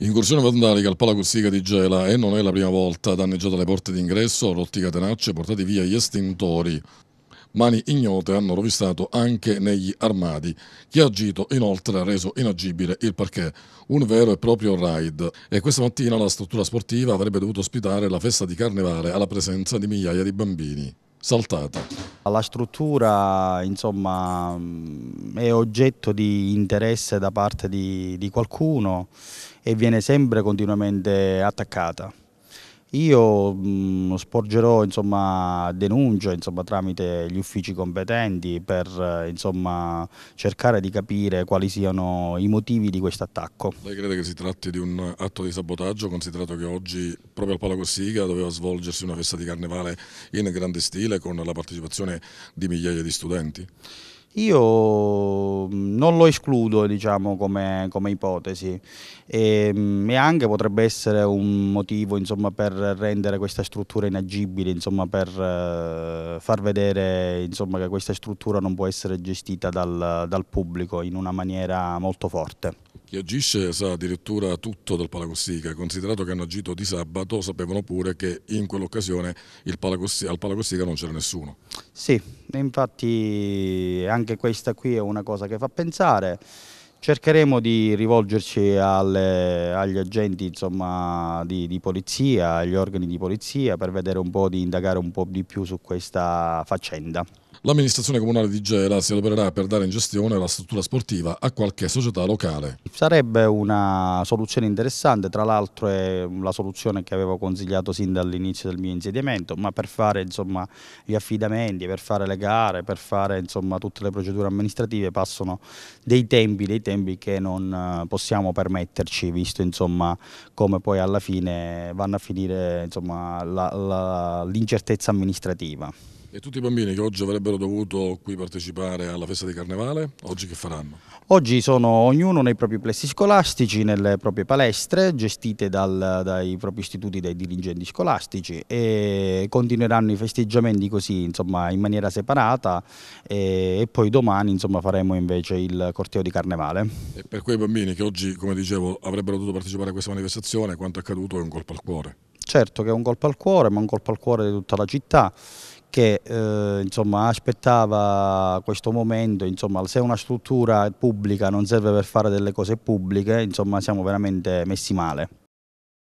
Incursione vandalica al Palacustica di Gela e non è la prima volta danneggiata le porte d'ingresso, rotti catenacce, portati via gli estintori. Mani ignote hanno rovistato anche negli armadi. Chi ha agito inoltre ha reso inagibile il parquet, un vero e proprio raid. E questa mattina la struttura sportiva avrebbe dovuto ospitare la festa di carnevale alla presenza di migliaia di bambini saltata? La struttura insomma, è oggetto di interesse da parte di, di qualcuno e viene sempre continuamente attaccata. Io mh, mm, sporgerò insomma, denuncia insomma, tramite gli uffici competenti per eh, insomma, cercare di capire quali siano i motivi di questo attacco. Lei crede che si tratti di un atto di sabotaggio considerato che oggi proprio al Palo Corsica doveva svolgersi una festa di carnevale in grande stile con la partecipazione di migliaia di studenti? Io mm, non lo escludo diciamo, come, come ipotesi e, ehm, e, anche potrebbe essere un motivo insomma, per rendere questa struttura inagibile, insomma, per eh, far vedere insomma, che questa struttura non può essere gestita dal, dal pubblico in una maniera molto forte. Chi agisce sa addirittura tutto del Palacostica, considerato che hanno agito di sabato sapevano pure che in quell'occasione al Palacostica non c'era nessuno. Sì, infatti anche questa qui è una cosa che fa pensare. Cercheremo di rivolgerci alle, agli agenti insomma, di, di polizia, agli organi di polizia per vedere un po', di indagare un po' di più su questa faccenda. L'amministrazione comunale di Gela si adopererà per dare in gestione la struttura sportiva a qualche società locale. Sarebbe una soluzione interessante, tra l'altro è la soluzione che avevo consigliato sin dall'inizio del mio insediamento, ma per fare insomma, gli affidamenti, per fare le gare, per fare insomma, tutte le procedure amministrative passano dei tempi, dei tempi che non eh, possiamo permetterci, visto insomma, come poi alla fine vanno a finire l'incertezza amministrativa. E tutti i bambini che oggi avrebbero dovuto qui partecipare alla festa di carnevale, oggi che faranno? Oggi sono ognuno nei propri plessi scolastici, nelle proprie palestre gestite dal, dai propri istituti, dai dirigenti scolastici e continueranno i festeggiamenti così insomma, in maniera separata e, e poi domani insomma, faremo invece il corteo di carnevale. E per quei bambini che oggi, come dicevo, avrebbero dovuto partecipare a questa manifestazione, quanto accaduto è un colpo al cuore? Certo che è un colpo al cuore, ma un colpo al cuore di tutta la città che eh, insomma, aspettava questo momento, insomma, se una struttura pubblica non serve per fare delle cose pubbliche, insomma, siamo veramente messi male.